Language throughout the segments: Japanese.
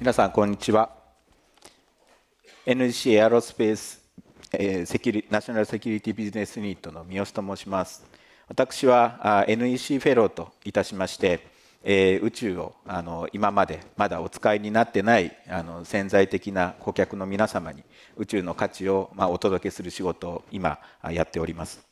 皆さんこんにちは NGC エアロスペース、えー、セキュリナショナルセキュリティビジネスユニットの三好と申します私は NEC フェローといたしまして、えー、宇宙をあの今までまだお使いになってないあの潜在的な顧客の皆様に宇宙の価値を、まあ、お届けする仕事を今やっております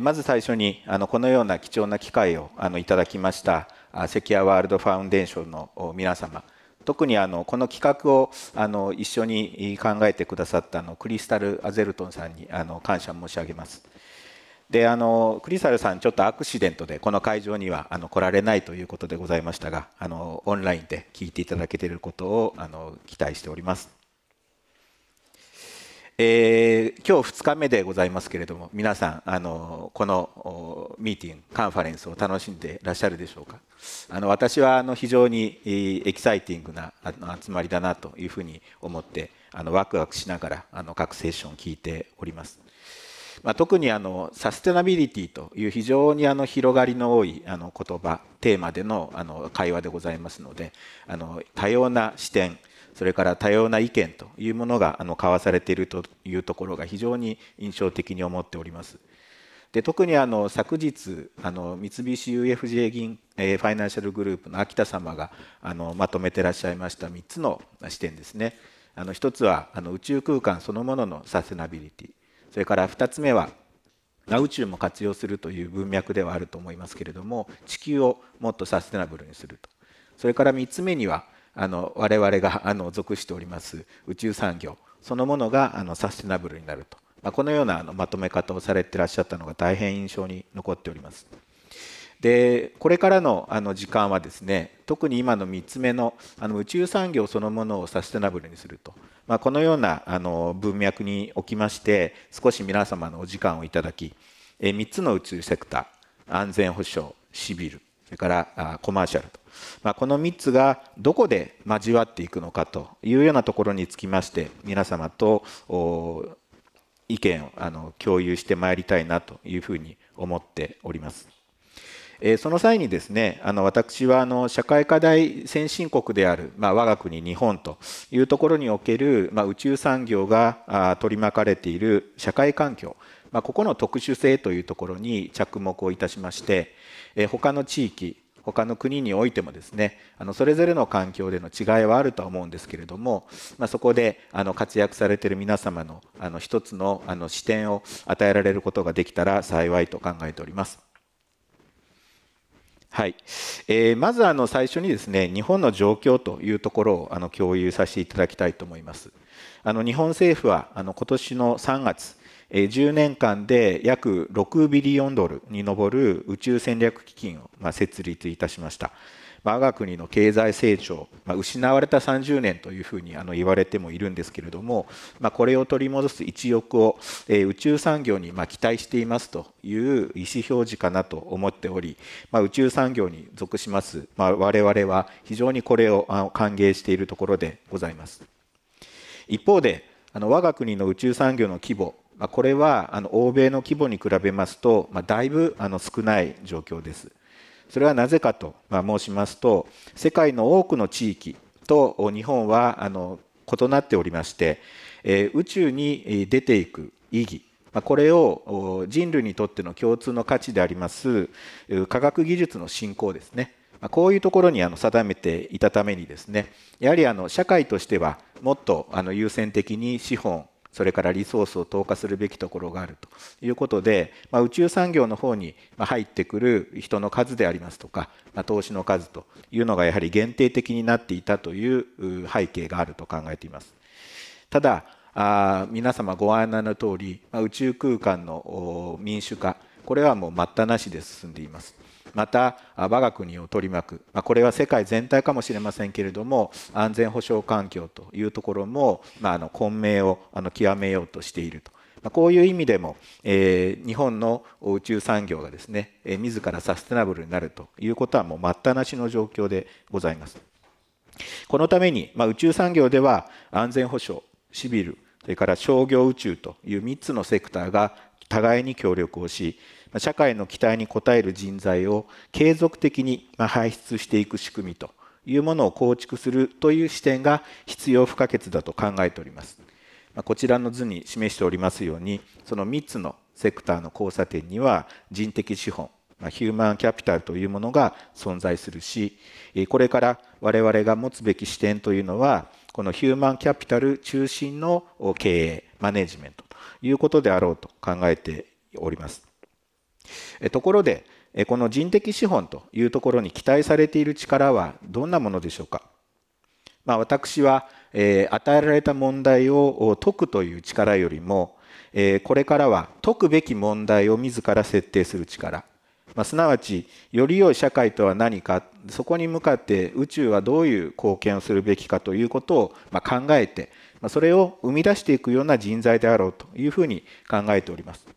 まず最初にあのこのような貴重な機会をあのいただきました関谷ワールドファウンデーションの皆様特にあのこの企画をあの一緒に考えてくださったあのクリスタル・アゼルトンさんにあの感謝申し上げます。であのクリスタルさん、ちょっとアクシデントでこの会場にはあの来られないということでございましたがあのオンラインで聞いていただけていることをあの期待しております。えー、今日2日目でございますけれども皆さんあのこのミーティングカンファレンスを楽しんでいらっしゃるでしょうかあの私はあの非常にエキサイティングな集まりだなというふうに思ってあのワクワクしながらあの各セッションを聞いております。まあ、特にあのサステナビリティという非常にあの広がりの多いあの言葉テーマでのあの会話でございますのであの多様な視点それから多様な意見というものがあの交わされているというところが非常に印象的に思っております。で特にあの昨日あの三菱 UFJ 銀、えー、ファイナンシャルグループの秋田様があのまとめてらっしゃいました3つの視点ですね。あの1つはあの宇宙空間そのもののサステナビリティそれから2つ目は宇宙も活用するという文脈ではあると思いますけれども地球をもっとサステナブルにするとそれから3つ目にはあの我々があの属しております宇宙産業そのものがあのサステナブルになると、まあ、このようなあのまとめ方をされてらっしゃったのが大変印象に残っております。でこれからのあの時間はですね特に今の3つ目のあの宇宙産業そのものをサステナブルにすると、まあ、このようなあの文脈におきまして少し皆様のお時間をいただき3つの宇宙セクター安全保障シビルそれからコマーシャルとまあ、この3つがどこで交わっていくのかというようなところにつきまして皆様と意見をあの共有してまいりたいなというふうに思っております。えその際にですねあの私はあの社会課題先進国である、まあ、我が国日本というところにおける、まあ、宇宙産業があ取り巻かれている社会環境、まあ、ここの特殊性というところに着目をいたしまして、え他の地域他の国においてもですねあのそれぞれの環境での違いはあるとは思うんですけれども、まあ、そこであの活躍されてる皆様のあの一つのあの視点を与えられることができたら幸いと考えております。はいえー、まずあの最初にですね日本の状況というところをあの共有させていただきたいと思います。あの日本政府はあの今年の3月10年間で約6ビリオンドルに上る宇宙戦略基金を設立いたしました。我が国の経済成長、ま失われた30年というふうにあの言われてもいるんですけれども、まこれを取り戻す一翼を、え宇宙産業にま期待していますという意思表示かなと思っており、ま宇宙産業に属します、ま我々は非常にこれを歓迎しているところでございます。一方であの我が国の宇宙産業の規模まあ、これはあの欧米の規模に比べますと、まあ、だいぶあの少ない状況です。それはなぜかと、まあ、申しますと世界の多くの地域と日本はあの異なっておりまして、え宇宙に出ていく意義これを人類にとっての共通の価値であります科学技術の振興ですねこういうところに定めていたためにですねやはり社会としてはもっと優先的に資本それからリソースを投下するべきところがあるということで、まあ、宇宙産業の方に入ってくる人の数でありますとか、まあ、投資の数というのがやはり限定的になっていたという背景があると考えています。ただあ皆様ご案内の通り、まあ、宇宙空間の民主化これはもう待ったなしで進んでいます。また我が国を取り巻く、これは世界全体かもしれませんけれども安全保障環境というところも、まあ、あの混迷をあの極めようとしていると。こういう意味でも、えー、日本の宇宙産業がですね、えー、自らサステナブルになるということはもう待ったなしの状況でございます。このために、まあ、宇宙産業では安全保障、シビル、それから商業宇宙という3つのセクターが互いに協力をし、社会の期待に応える人材を継続的に排出していく仕組みというものを構築するという視点が必要不可欠だと考えております。こちらの図に示しておりますようにその3つのセクターの交差点には人的資本ヒューマンキャピタルというものが存在するしこれから我々が持つべき視点というのはこのヒューマンキャピタル中心の経営マネジメントということであろうと考えております。ところでこの人的資本というところに期待されている力はどんなものでしょうか、まあ、私は、え与えられた問題を解くという力よりも、えこれからは解くべき問題を自ら設定する力、まあ、すなわちより良い社会とは何かそこに向かって宇宙はどういう貢献をするべきかということを、ま考えて、まそれを生み出していくような人材であろうというふうに考えております。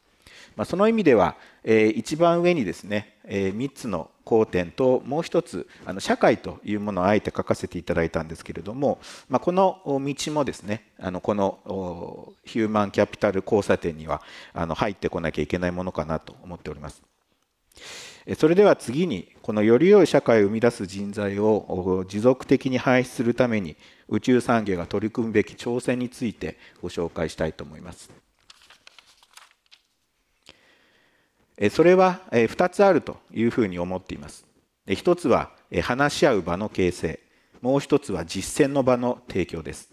まあ、その意味では、えー、一番上にですね、えー、3つの交点ともう一つあの社会というものをあえて書かせていただいたんですけれども、まあ、この道もですねあのこのヒューマンキャピタル交差点にはあの入ってこなきゃいけないものかなと思っております。それでは次にこのより良い社会を生み出す人材を持続的に排出するために宇宙産業が取り組むべき挑戦についてご紹介したいと思います。それは2つあるというふうに思っています。1つは話し合う場の形成、もう1つは実践の場の提供です。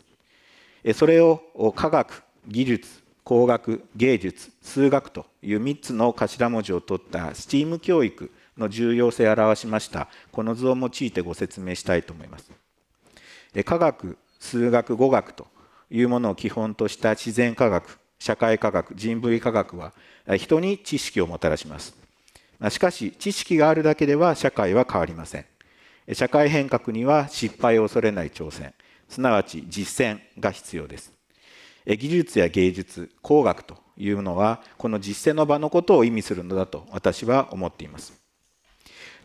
それを科学、技術、工学、芸術、数学という3つの頭文字を取った STEAM 教育の重要性を表しましたこの図を用いてご説明したいと思います。科学、数学、語学というものを基本とした自然科学、社会科学人類科学は人に知識をもたらしますしかし知識があるだけでは社会は変わりません社会変革には失敗を恐れない挑戦すなわち実践が必要です技術や芸術工学というのはこの実践の場のことを意味するのだと私は思っています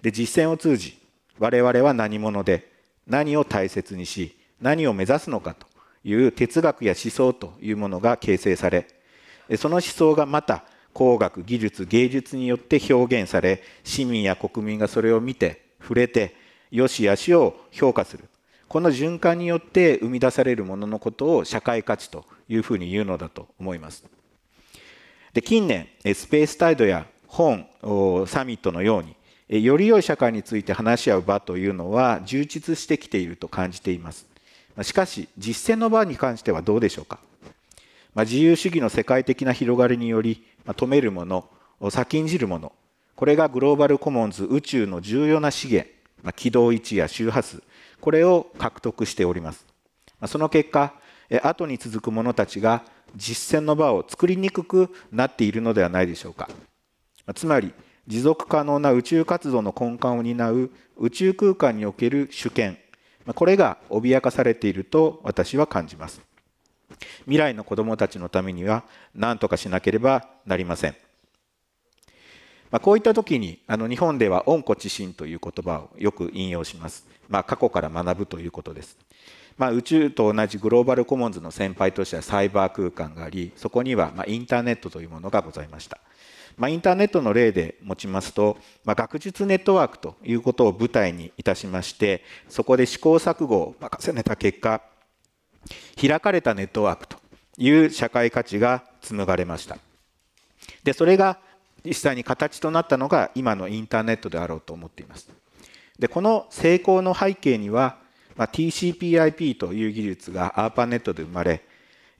で実践を通じ我々は何者で何を大切にし何を目指すのかという哲学や思想というものが形成されその思想がまた工学技術芸術によって表現され市民や国民がそれを見て触れて良し悪しを評価するこの循環によって生み出されるもののことを社会価値というふうに言うのだと思います。で近年スペース態度や本サミットのようにより良い社会について話し合う場というのは充実してきていると感じています。しかし実践の場に関してはどうでしょうか、まあ、自由主義の世界的な広がりにより、まあ、止めるもの先んじるものこれがグローバルコモンズ宇宙の重要な資源、まあ、軌道位置や周波数これを獲得しております、まあ、その結果後に続く者たちが実践の場を作りにくくなっているのではないでしょうかつまり持続可能な宇宙活動の根幹を担う宇宙空間における主権これが脅かされていると私は感じます未来の子どもたちのためには何とかしなければなりません、まあ、こういった時にあの日本では「恩子知心」という言葉をよく引用します、まあ、過去から学ぶということです、まあ、宇宙と同じグローバルコモンズの先輩としてはサイバー空間がありそこにはまインターネットというものがございましたまあ、インターネットの例で持ちますと、まあ、学術ネットワークということを舞台にいたしましてそこで試行錯誤を重ねた結果開かれたネットワークという社会価値が紡がれましたでそれが実際に形となったのが今のインターネットであろうと思っていますでこの成功の背景には、まあ、TCPIP という技術がアーパネットで生まれ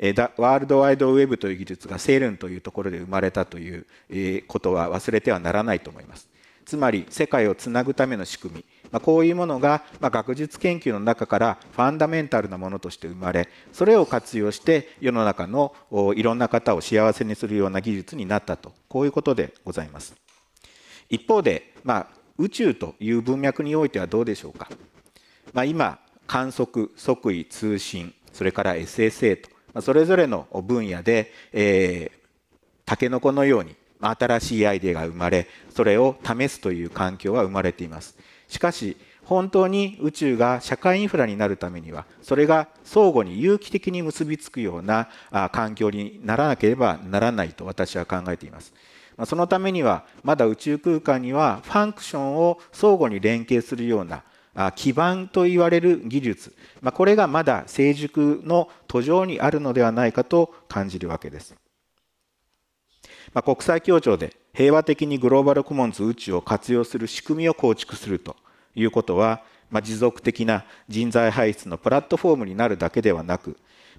ワールドワイドウェブという技術がセルンというところで生まれたということは忘れてはならないと思います。つまり世界をつなぐための仕組み、まあ、こういうものが、ま学術研究の中からファンダメンタルなものとして生まれそれを活用して世の中のいろんな方を幸せにするような技術になったとこういうことでございます。一方で、まあ、宇宙という文脈においてはどうでしょうか、まあ、今観測即位通信それから SSA とそれぞれの分野で、えー、タケノコのように新しいアイデアが生まれそれを試すという環境は生まれていますしかし本当に宇宙が社会インフラになるためにはそれが相互に有機的に結びつくような環境にならなければならないと私は考えていますそのためにはまだ宇宙空間にはファンクションを相互に連携するような基盤といわれる技術、まあ、これがまだ成熟の途上にあるのではないかと感じるわけです。まあ、国際協調で平和的にグローバルコモンズ宇宙を活用する仕組みを構築するということは、まあ、持続的な人材排出のプラットフォームになるだけではなく、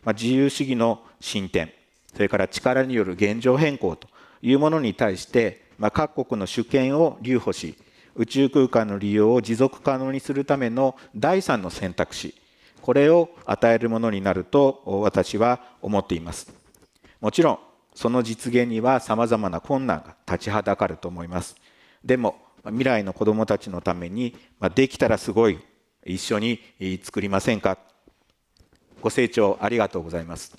まあ、自由主義の進展それから力による現状変更というものに対して、まあ、各国の主権を留保し宇宙空間の利用を持続可能にするための第3の選択肢これを与えるものになると私は思っていますもちろんその実現にはさまざまな困難が立ちはだかると思いますでも未来の子どもたちのためにできたらすごい一緒に作りませんかご清聴ありがとうございます。